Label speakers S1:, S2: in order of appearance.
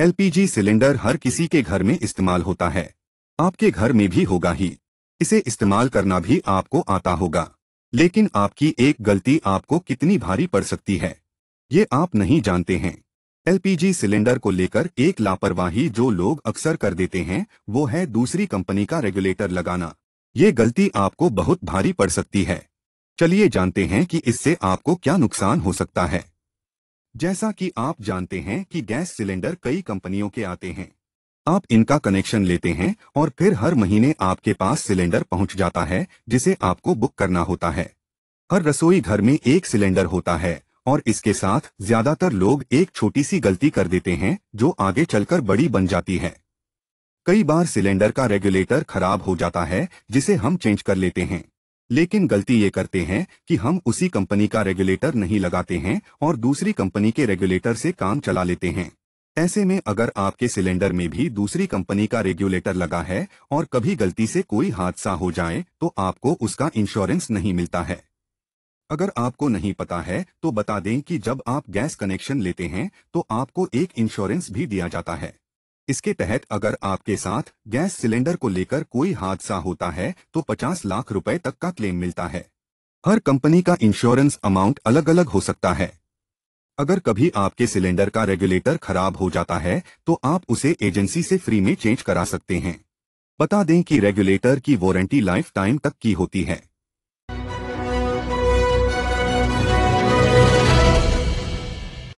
S1: LPG cylinder हर किसी के घर में इस्तेमाल होता है आपके घर में भी होगा ही इसे इस्तेमाल करना भी आपको आता होगा लेकिन आपकी एक गलती आपको कितनी भारी पड़ सकती है ये आप नहीं जानते हैं एलपीजी सिलेंडर को लेकर एक लापरवाही जो लोग अक्सर कर देते हैं वो है दूसरी कंपनी का रेगुलेटर लगाना ये गलती आपको बहुत भारी पड़ सकती है चलिए जानते हैं कि इससे आपको क्या नुकसान हो सकता है जैसा कि आप जानते हैं कि गैस सिलेंडर कई कंपनियों के आते हैं आप इनका कनेक्शन लेते हैं और फिर हर महीने आपके पास सिलेंडर पहुंच जाता है जिसे आपको बुक करना होता है हर रसोई घर में एक सिलेंडर होता है और इसके साथ ज्यादातर लोग एक छोटी सी गलती कर देते हैं जो आगे चलकर बड़ी बन जाती है कई बार सिलेंडर का रेगुलेटर खराब हो जाता है जिसे हम चेंज कर लेते हैं लेकिन गलती ये करते हैं कि हम उसी कंपनी का रेगुलेटर नहीं लगाते हैं और दूसरी कंपनी के रेगुलेटर से काम चला लेते हैं ऐसे में अगर आपके सिलेंडर में भी दूसरी कंपनी का रेगुलेटर लगा है और कभी गलती से कोई हादसा हो जाए तो आपको उसका इंश्योरेंस नहीं मिलता है अगर आपको नहीं पता है तो बता दें कि जब आप गैस कनेक्शन लेते हैं तो आपको एक इंश्योरेंस भी दिया जाता है इसके तहत अगर आपके साथ गैस सिलेंडर को लेकर कोई हादसा होता है तो 50 लाख रुपए तक का क्लेम मिलता है हर कंपनी का इंश्योरेंस अमाउंट अलग अलग हो सकता है अगर कभी आपके सिलेंडर का रेगुलेटर खराब हो जाता है तो आप उसे एजेंसी से फ्री में चेंज करा सकते हैं बता दें कि रेगुलेटर की वारंटी लाइफ टाइम तक की होती है